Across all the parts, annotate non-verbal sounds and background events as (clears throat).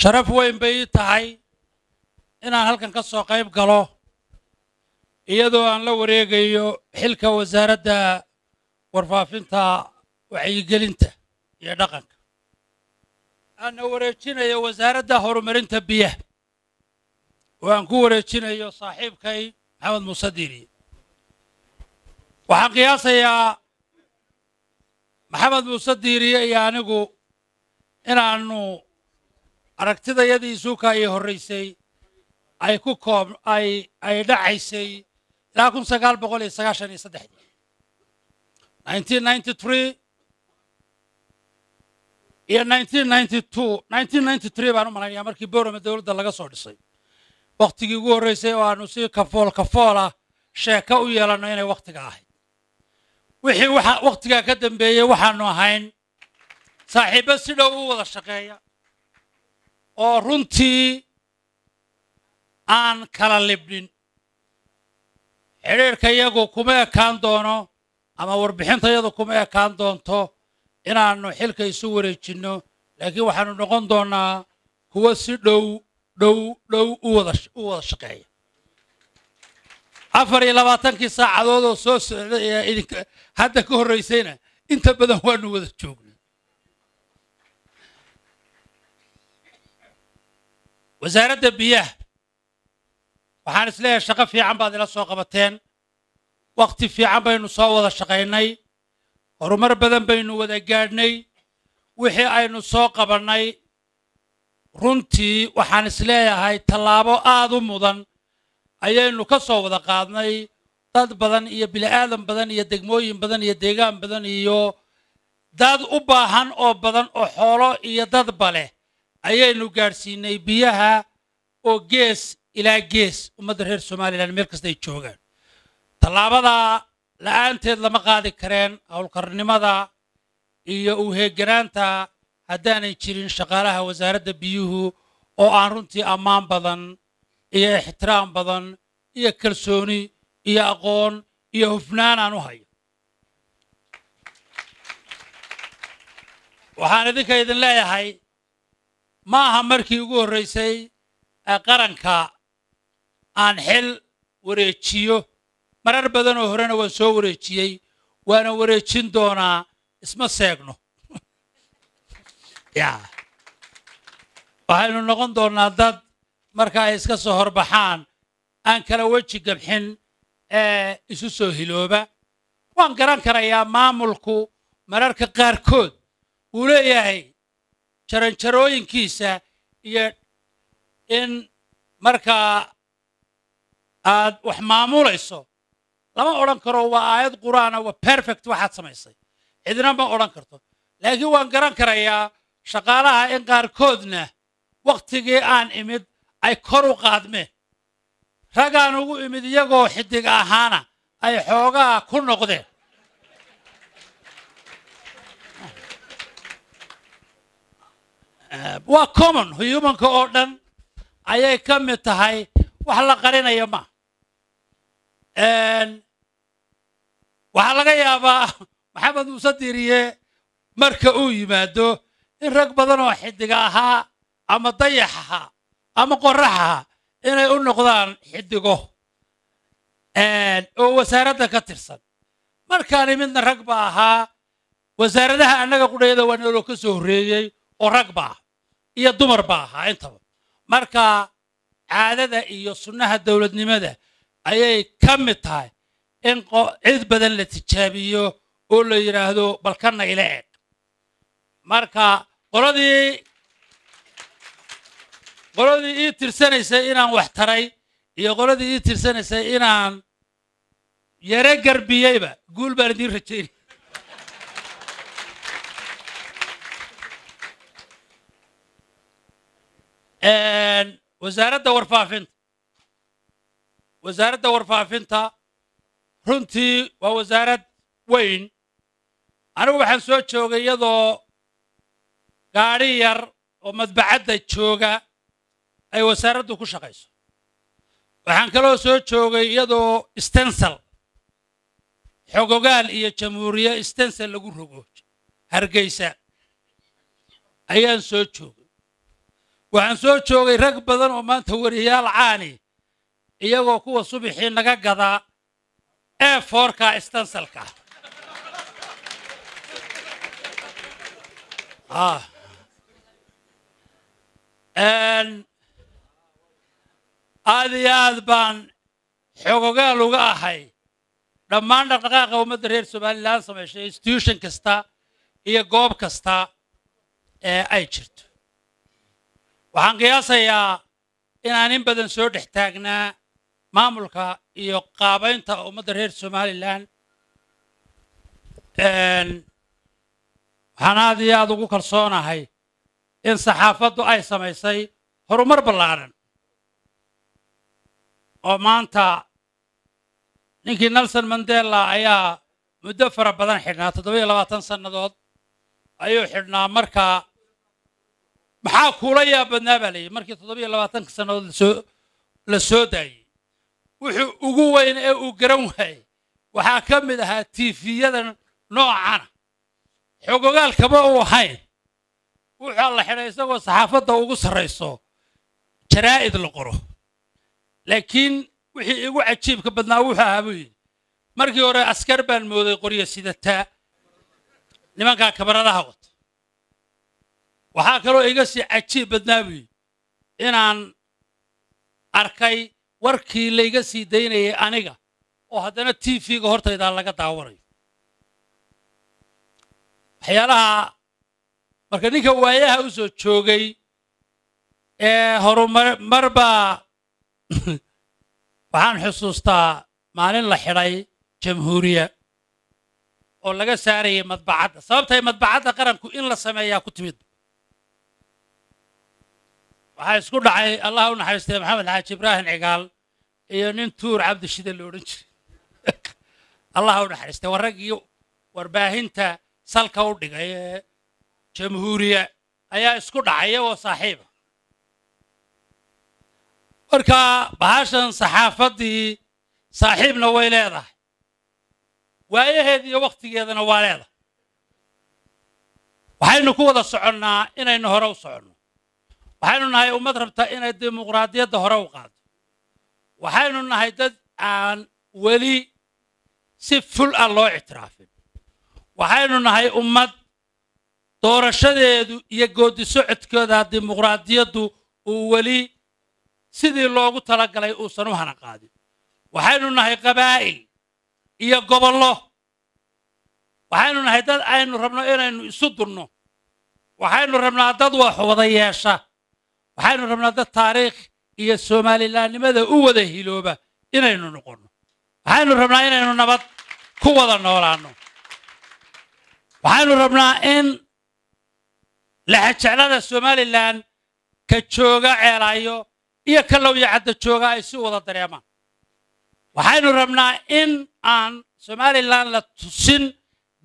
sharaf weyn bay ii tahay inaan halkan ka soo qayb galo iyadoo aan la wareegayo xilka wasaaradda warfaafinta wacyigelinta iyo dhaqanka aanna wareejinayo wasaaradda horumarinta biyaha oo aan ku wareejinayo saaxiibkay maxamed muuse diiriye waxaan qiyaasayaa maxamed muuse diiriye iyo anigu inaanu aragtida aragtidayadii suuka ay horraysay ay ku koob ay ay dhacaysay ilaa kun sagaal boqol iyo sagaashan iyo saddexdii nineteen ninety three iyo nineteen ninety two nineteen ninety three baan u malaynayaa markii boorama dowladda laga soo dhisay wakhtigii ugu horraysay oo aanu si kafool kafoolah sheeko u yeelanno inay wakhtiga ahayd wixii wakhtigaa ka dambeeyey waxaanu ahayn saaxiibba si dhow u wada shaqeeya oo runtii aan kala libdhin xidhiirka yagu kuma ekaan doono ama warbixinta warbixintayadu kuma ekaan doonto inaannu xilka isu wareejinno laakiin waxaanu noqon doonnaa kuwo si dhow dhow dhow u wada shaqeeya afar iyo labaatankii saacadood oo soo socday ee idinka hadda ka horraysayna inta badan waanu wada joogna wasaaradda biyaha waxaan isleeyahay shaqo fiican baad ila soo qabateen wakhti fiican baynu soo wada shaqaynay horumar badan baynu wada gaadhnay wixii aynu soo qabannay runtii waxaan isleeyahay tallaabo aad u mudan ayaynu ka soo wada qaadnay dad badan iyo bili-aadan badan iyo degmooyin badan iyo deegaan badan iyo dad u baahan oo badan oo xoolo iyo dadba leh ayaynu gaadhsiinay biyaha oo gees ilaa gees ummadda reer somalilan meel kasta ay joogaan tallaabadaa la'aanteed lama qaadi kareen howlkarnimada iyo u heeganaanta haddaanay jirin shaqaalaha wasaaradda biyuhu oo aan runtii ammaan badan iyo ixtiraam badan iyo kalsooni iyo aqoon iyo hufnaan aan u hayo waxaan idinka idin leeyahay ma aha markii ugu horraysay ee qaranka aan xil wareejiyo marar badanoo horena waan soo wareejiyey waana wareejin doonaa isma seegno (laughs) ya waxaynu noqon doonnaa dad marka ay iska soo horbaxaan aan kala weji gabxin ee isu soo hilooba waan garan karayaa maamulku mararka qaarkood wuu leeyahay jaranjarooyinkiisa iyo in markaa aad wax maamulayso lama odhan karo waa aayad qur'aana ah, waa perfect waxaad samaysay cidina ma odhan karto laakiin waan garan karayaa shaqaalaha in qaarkoodna wakhtigii aan imid ay kor u qaadmeen raggaan ugu imid iyagoo xidig ahaana ay xoogaa ku noqdeen Eh, waa common humanka oo dhan ayay ka mid tahay wax la qarinaya ma waxaa laga yaabaa (laughs) maxamed muuse diiriye marka uu yimaado in rag badan oo xiddiga ahaa ama dayax ahaa ama qorax ahaa inay u noqdaan xiddigo oo wasaaradda ka tirsan markaani midna rag baa ahaa wasaaradaha annaga qudhayada waa nolo ka soo horreeyey oo rag ba iyo dumar ba ahaa intaba marka caadada iyo sunnaha dowladnimada ayay ka mid tahay in cid badan la tijaabiyo oo la yidhaahdo balkanna ila eeg marka qoladii qoladii ii tirsanaysay inaan wax taray iyo qoladii ii tirsanaysay inaan yaro garbiyeyba guul baan idiin rajaynay wasaaradda warfaafinta wasaaradda warfaafinta runtii waa wasaarad weyn anigu waxaan soo joogay iyadoo gaadhi yar oo madbacadda jooga ay wasaaraddu ku shaqayso waxaan kaloo soo joogay iyadoo stensal xogogaal iyo jamhuuriye stensal lagu rogo hargeysa ayaan soo joogay waxaan soo joogay rag badan oo maanta weriyaal caani iyagoo kuwa subaxii naga gadaa ee foorka istansalka ah. aad iyo aad baan xogogaal uga ahay dhammaan dhaqdhaqaaqa ummadda reer somalilan samayshay institution kasta iyo goob kasta ee ay jirto waxaan qiyaasayaa inaan in badan soo dhex taagnaa maamulka iyo qaabaynta ummadda reer somalilan waxaan aad iyo aad ugu kalsoonahay in saxaafaddu ay samaysay horumar ballaaran oo maanta ninkii nelson mandela ayaa muddo fara badan xidhnaa toddoba labaatan sannadood ayuu xidhnaa markaa maxaa kuula yaab badnaa baa layidhi markii toddobiyo labaatanka sannadood lasoo la soo daayey wuxuu ugu weyn ee uu garan waayay waxaa ka mid ahaa tiifiyada noocana xogogaal kama uu ahayn wuxaa la xidhay isagoo saxaafadda ugu sarrayso jaraa'id la qoro laakiin wixii igu cajiibka badnaa wuxuu ahaa buu yidhi markii hore askar baan mooday qoryo sidataa nimankaa kabaradaha wata waxaa kaloo iga sii cajiib badnaabuy inaan arkay warkii layga sii daynayay aniga oo haddana t v-ga hortaydaa laga daawanayo waxyaalaha marka ninka waayaha u soo joogay ee horumarba (clears throat) waxaan xusuustaa maalin la xidhay jamhuuriya oo laga saarayay madbacadda sababtay madbacadda qaranku in la sameeyaa ku timid waxaa isku dhacay allah u naxariistay maxamed xaaji ibraahim cigaal iyo nin tuur cabdishida la odhan jiray (laughs) allah u naxariistay waa raggii warbaahinta salka u dhigay ee jamhuuriya ayaa isku dhacay iyagoo saaxiiba ah. marka bahashan saxaafaddii saaxiibna way leedahay waayaheeda iyo wakhtigeedana waa leedahay waxaynu ku wada soconnaa inaynu hore u soconno waxaynu nahay ummad rabta inay dimuqraadiyadda hore u qaado waxaynu nahay dad aan weli si ful ah loo ictiraafin waxaynu nahay ummad doorashadeedu iyo goodisocodkooda dimuqraadiyaddu uu weli sidii loogu talagalay uusan u hana qaadin waxaynu nahay qabaa'il iyo gobollo waxaynu nahay dad aynu rabno inaynu isu durno waxaynu rabnaa dad wax wada yeesha waxaynu rabnaa dad taariikh iyo soomalilaannimada u wada hilooba inaynu noqonno waxaynu rabnaa inaynu nabad ku wada noolaanno waxaynu rabnaa in lexejeclada somalilan ka jooga ceelaayo iyo ka lowyacadda jooga ay si wada dareemaan waxaynu rabnaa in aan somalilan la tusin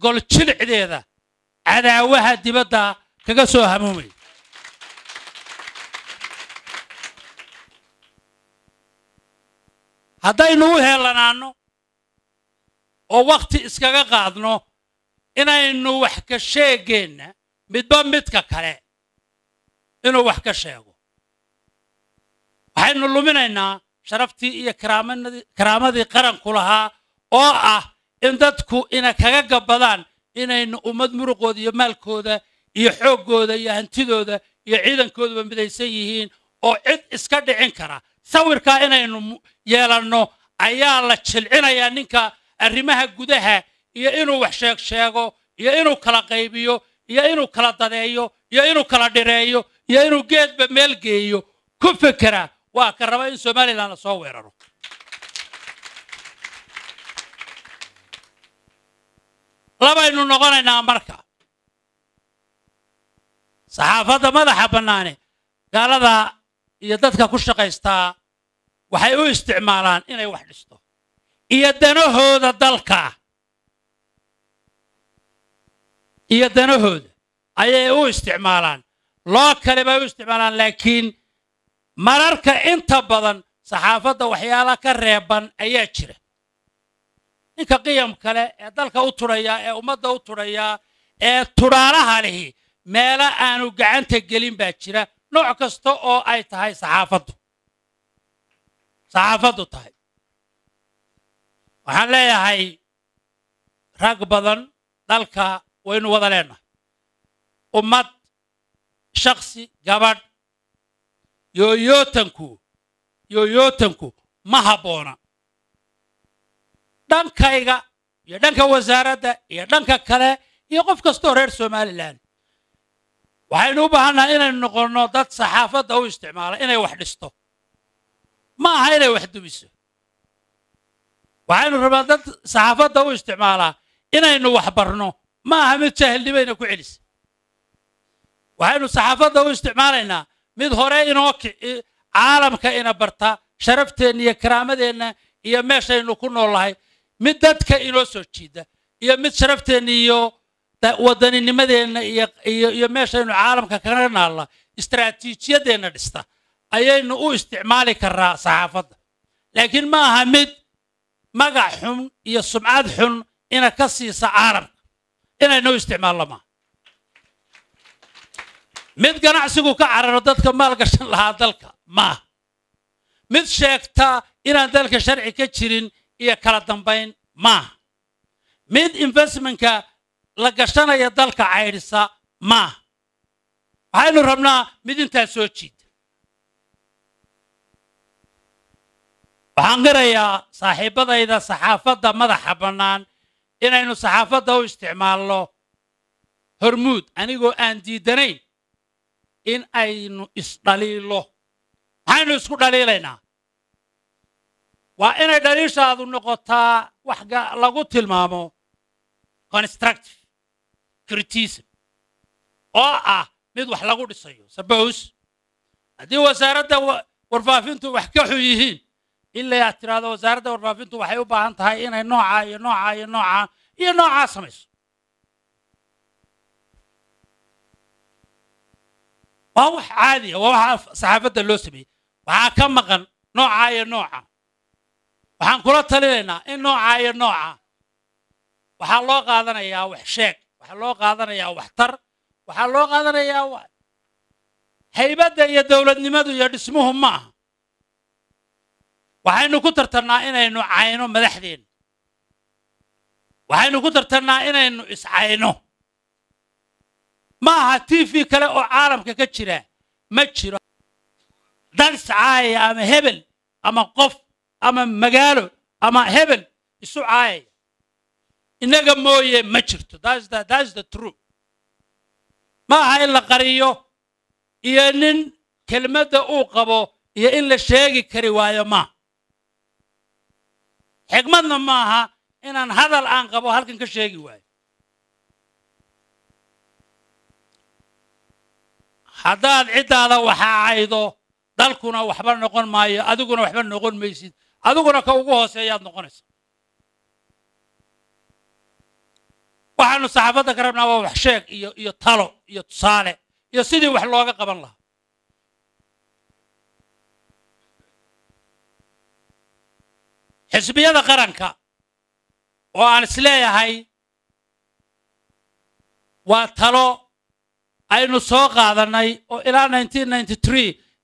goljilcdeeda cadaawaha dibadda kaga soo hamuumaya haddaynu u heelanaanno oo wakhti iskaga qaadno inaynu wax ka sheegeenna midba midka kale inuu wax ka sheego waxaynu luminaynaa sharaftii iyo karaamadii qaranku lahaa oo ah in dadku ina kaga gabbadaan inaynu ummad muruqooda iyo maalkooda iyo xooggooda iyo hantidooda iyo ciidankoodaba midaysan yihiin oo cid iska dhicin kara sawirkaa inaynu yeelanno ayaa la jilcinayaa ninka arrimaha gudaha iyo inuu wax sheegsheego iyo inuu kala qaybiyo iyo inuu kala dadeeyo iyo inuu kala dhireeyo iyo inuu geedba meel geeyo ku fekera waa ka raba in somalilan la soo weeraro labaynu noqonaynaa marka saxaafadda madaxa bannaane gaalada iyo dadka ku shaqaystaa waxay u isticmaalaan inay wax dhisto iyo danahooda dalka iyo danahooda ayay u isticmaalaan loo kale bay u isticmaalaan laakiin mararka inta badan saxaafadda waxyaala ka reeban ayaa jira ninka qiyam kale ee dalka u tudhayaa ee ummadda u tudhayaa ee tudhaalaha lihi meelo aanu gacanta gelin baa jira nooc kasta oo ay tahay saxaafaddu saxaafaddu tahay waxaan leeyahay rag badan dalka waynu wada leenahay ummad shaksi gabadh yooyootanku yooyootanku ma habboona dhankayga iyo dhanka wasaaradda iyo dhanka kale iyo qof kastoo reer somalilan waxaynu u baahannahay inaynu noqonno dad saxaafadda u isticmaala inay wax dhisto ma aha inay wax dumiso waxaynu rabnaa dad saxaafadda u isticmaalaa inaynu wax barno ma aha mid jaahilnimayna ku celisa waxaynu saxaafadda u isticmaalaynaa mid hore inoo caalamka ina barta sharafteenna iyo karaamadeenna iyo meeshaynu ku nool mid dadka inoo soo jiida iyo mid sharafteenna iyo wadaninimadeenna iyo meeshaynu caalamka kaga naalla istaraatiijiyadeenna dhista ayaynu u isticmaali karraa saxaafadda laakiin ma aha mid magac xun iyo sumcad xun ina ka siisa caalamka inaynoo isticmaallo maaha mid ganacsigu ka cararo dadka maalgashan lahaa dalka maaha mid sheegta inaan dalka sharci ka jirin iyo kala dambayn maaha mid investmentka la gashanaya dalka caydhisa maaha waxaynu rabnaa mid intaa soo jiida waxaan qirayaa saaxiibbadayda saxaafadda madaxa bannaan inaynu saxaafadda u isticmaalno hormuud anigoo aan diidanayn in aynu isdhaliilo maxaynu isku dhaliilaynaa waa inay dhaliishaadu noqotaa wax lagu tilmaamo constructive criticism oo ah mid wax lagu dhisayo suppose haddii wasaaradda warfaafintu wax ka xun yihiin in layaad tiraahdo wasaaradda warfaafintu waxay u baahan tahay inay noocaa iyo noocaa iyo noocaa iyo noocaa samayso waa wax caadiya ah, waa waxaa saxaafadda loo sameeyey waxaa ka maqan noocaa iyo nooca waxaan kula talinaynaa in noocaa iyo nooca waxaa loo qaadanayaa wax sheeg waxaa loo qaadanayaa waxtar waxaa loo qaadanayaa haybadda iyo dowladnimadu iyo dhismuhu ma aha waxaynu ku tartannaa inaynu cayno madaxdeenna waxaynu ku tartannaa inaynu iscayno ma aha t v kale oo caalamka ka jira ma jiro dad iscaayaya ama hebel ama qof ama magaalo ama hebel isu caayaya innaga mooye ma jirto ma aha in la qariyo iyo nin kelmadda uu qabo iyo in la sheegi kari waayo maaha xikmadna maaha inaan hadal aan qabo halkan ka sheegi waayo haddaad ciddaada waxaa caydo dalkuna waxba noqon maayo adiguna waxba noqon maysid adiguna ka ugu hooseeyaad noqonaysa waxaanu saxaafadda ka rabnaa waa wax sheeg iyo iyo talo iyo tusaale iyo sidii wax looga qaban lahaa xisbiyada qaranka oo aan isleeyahay waa talo aynu soo qaadannay oo ilaa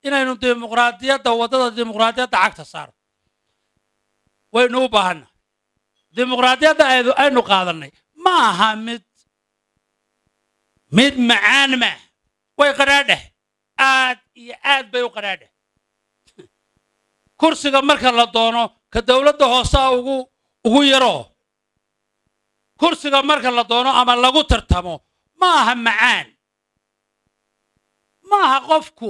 inaynu dimuqraadiyadda waddada dimuqraadiyadda cagta saarno waynu u baahannahay dimuqraadiyadda aynu qaadannay ma aha mid mid macaan ma way qadhaadheh aad iyo aad bay u qadhaadheh kursiga marka la doono ka dawladda hoosaa ugu ugu yaro kursiga marka la doono ama lagu tartamo ma aha macaan ma aha qofku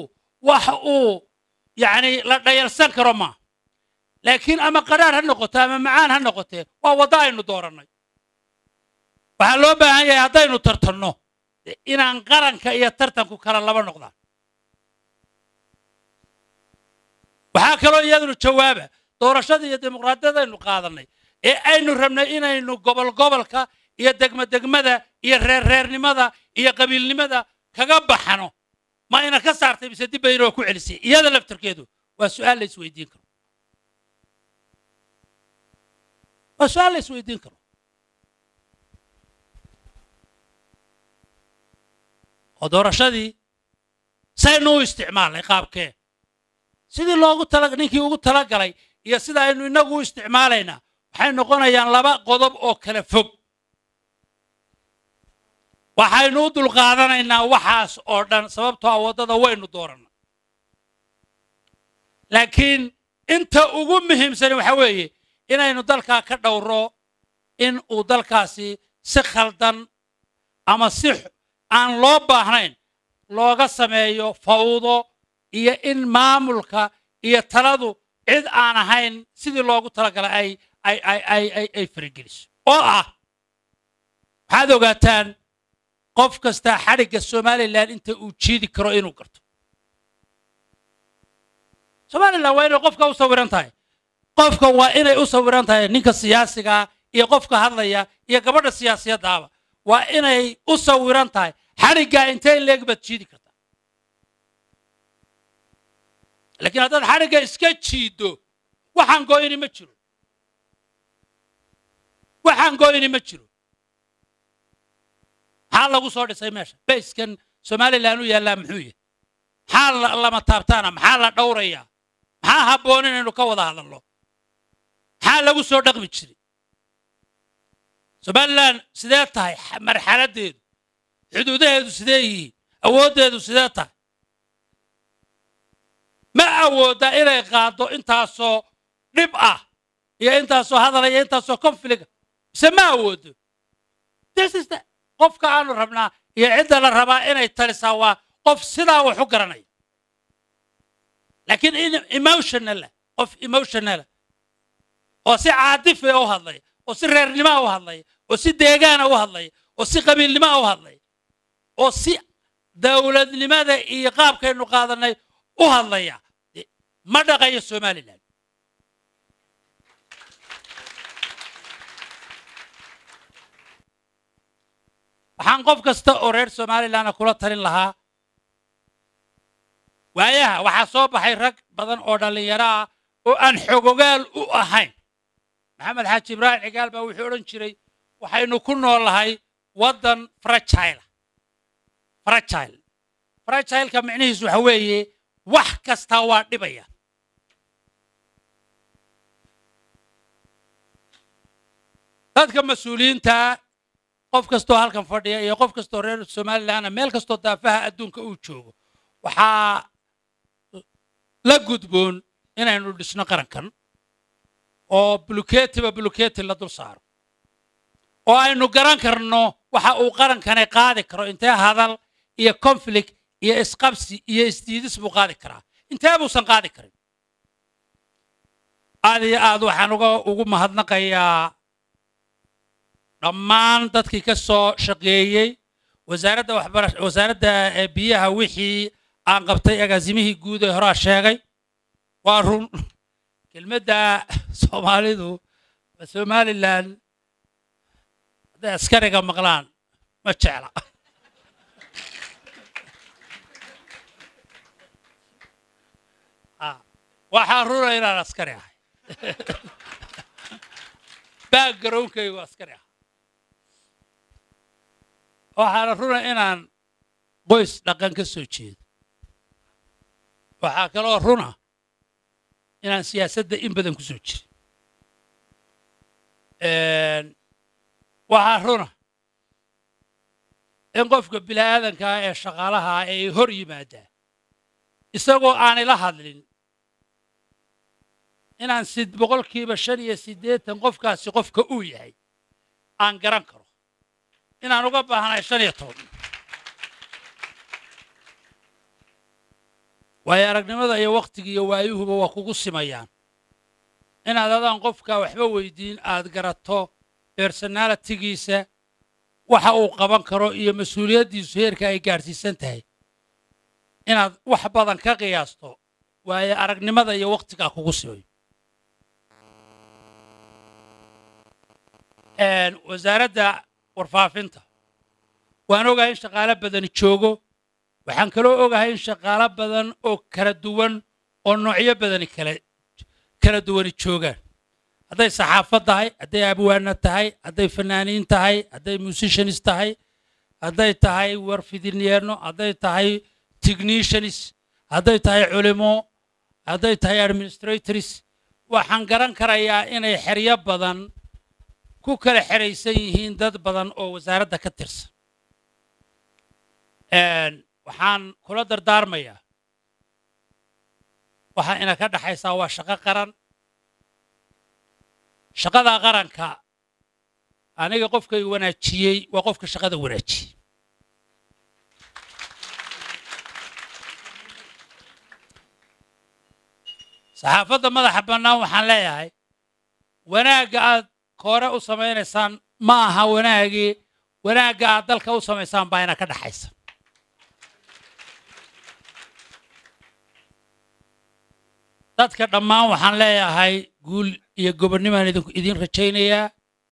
wax uu yacni la dhayalsan karo ma laakiin ama qadhaadh ha noqoto ama macaan ha noqotee waa wadda aynu doorannay waxaa loo baahan yahay haddaynu tartanno inaan qaranka iyo tartanku kala laba noqdaan waxaa kaloo iyadunu jawaaba doorashada iyo dimuqraadiyadaynu qaadannay ee aynu rabnay inaynu gobolgobolka iyo degma degmada iyo reerreernimada iyo qabiilnimada kaga baxno ma ina ka saartay mise dib baynoo ku celisay iyada laftarkeedu waa su'aal la isweydiin karo waa su'aal la isweydiin karo oo doorashadii saynu u isticmaalnay qaabkee sidii loogu ninkii ugu talagalay iyo sida aynu innagu u isticmaalaynaa waxay noqonayaan laba qodob oo kala fog waxaynu u dulqaadanaynaa waxaas oo dhan sababtoo a ah waddada waynu dooranaa laakiin inta ugu muhiimsani waxa weeye inaynu dalkaa ka dhowro in uu dalkaasi si khaldan ama si aan loo baahnayn looga sameeyo fawdo iyo in maamulka iyo taladu cid aan ahayn sidii loogu talagalay ay farageliso oo ah waxaad ogaataan qof kastaa xadhigga somalilan inta uu jiidi karo inuu garto somalilan waa inay qofka u sawiran tahay qofka waa inay u sawiran tahay ninka siyaasigaa ah iyo qofka hadlaya iyo gabadha siyaasiyaddaaba waa inay u sawiran tahay xadhiggaa intayn leeg baad jiidi kartaa laakiin haddaad xadhigga iska jiido waxaan go'ini ma jiro waxaan go'ini ma jiro maxaa lagu soo dhisay meesha bayskan somalilan u yaallaa muxuu yahay maxaa lama taabtaana maxaa la dhowrayaa maxaa habboon inaynu ka wada hadalno maxaa lagu soo dhaqmi jiray somalilan sidee tahay marxaladdeedu xuduudaheedu sidee yihiin awooddeedu sidee tahay ma awooddaa inay qaaddo intaasoo dhib ah iyo intaasoo hadala iyo intaasoo konfliga mise ma awooddo desista qofka aanu rabnaa iyo cidda la rabaa inay talisaa waa qof sidaa wax u garanaya laakiin in emotionala qof emotionala oo si caatifiga u hadlaya oo si reernimaa u hadlaya oo si deegaana u hadlaya oo si qabiilnimaa u hadlaya oo si dawladnimada iyo qaabkaynu qaadanay u hadlaya ma dhaqayo somalilan waxaan qof kasta oo reer somalilanna ah kula talin lahaa waayaha waxaa soo baxay rag badan oo dhallinyaro ah oo aan xogogaal u ahayn maxamed xaaji ibraahim cigaal baa wuxuu odhan jiray waxaynu ku nool waddan frajayla fragile fragileka micnihiisu waxa weeye wax kastaa waa dhibaya dadka mas-uuliyiinta qof kastoo halkan fadhiya iyo qof kastoo reer somalilana meel kastoo daafaha adduunka uu joogo waxaa la gudboon inaynu dhisno qarankan oo buluketiba buluketi la dul saaro oo aynu garan karno waxa uu qarankani qaadi karo intee hadal iyo konflict iyo isqabsi iyo isdiidis buu qaadi karaa intee buusan qaadi karin aad iyo aad waxaan ugu mahadnaqayaa dhammaan dadkii ka soo shaqeeyey wasaaradda biyaha wixii aan qabtay agaasimihii guud ee horaa sheegay waa run kelmadda soomaalidu somalilan hadday askariga maqlaan ma jecla waxaan runa inaan askari ahay baaggarownkaygu askari ahay waxaana runa inaan qoys dhaqan ka soo jeedo waxaa kaloo runa inaan siyaasadda in badan ku soo jirin waxaa runa in qofka bilaadankaa ee shaqaalahaa ah ay hor yimaadaan isagoo aanay la hadlin inaan boqolkiiba shan iyo siddeetan qofkaasi qofka uu yahay aan garan karo inaan uga baahnay shan iyo toban waayo aragnimada iyo wakhtiga iyo waayuhuba waa kugu simayaan inaad adaan qofka waxba weydiin aad garato bersonaalitigiisa waxa uu qaban karo iyo mas-uuliyaddiisu heerka ay gaadhsiisan tahay inaad wax badan ka qiyaasto waayo aragnimada iyo wakhtigaa kugu simayo wasaaradda warfaafinta waan ogahay in shaqaalo badani joogo waxaan kaloo ogahay in shaqaalo badan oo kala duwan oo noocyo badani kala duwani joogaan hadday saxaafad tahay hadday abwaana tahay hadday fanaaniin tahay hadday musicians tahay hadday tahay warfidinyeerno hadday tahay tichnicians hadday tahay culimo hadday tahay administratoris waxaan garan karayaa inay xeryo badan ku kala xeraysan yihiin dad badan oo wasaaradda ka tirsan waxaan kula dardaarmayaa waxaa ina ka dhaxaysaa waa shaqo qaran shaqada qaranka aniga qofka i wanaajiyey waa qofka shaqada wanaajiyey saxaafadda madaxa bannaan waxaan leeyahay wanaagga aad hore u samaynaysaan ma aha wanaagii wanaagga aad dalka u samaysaan baa ina ka dhexaysa dadka dhammaan waxaan leeyahay guul iyo gobonnimo aan idin rajaynayaa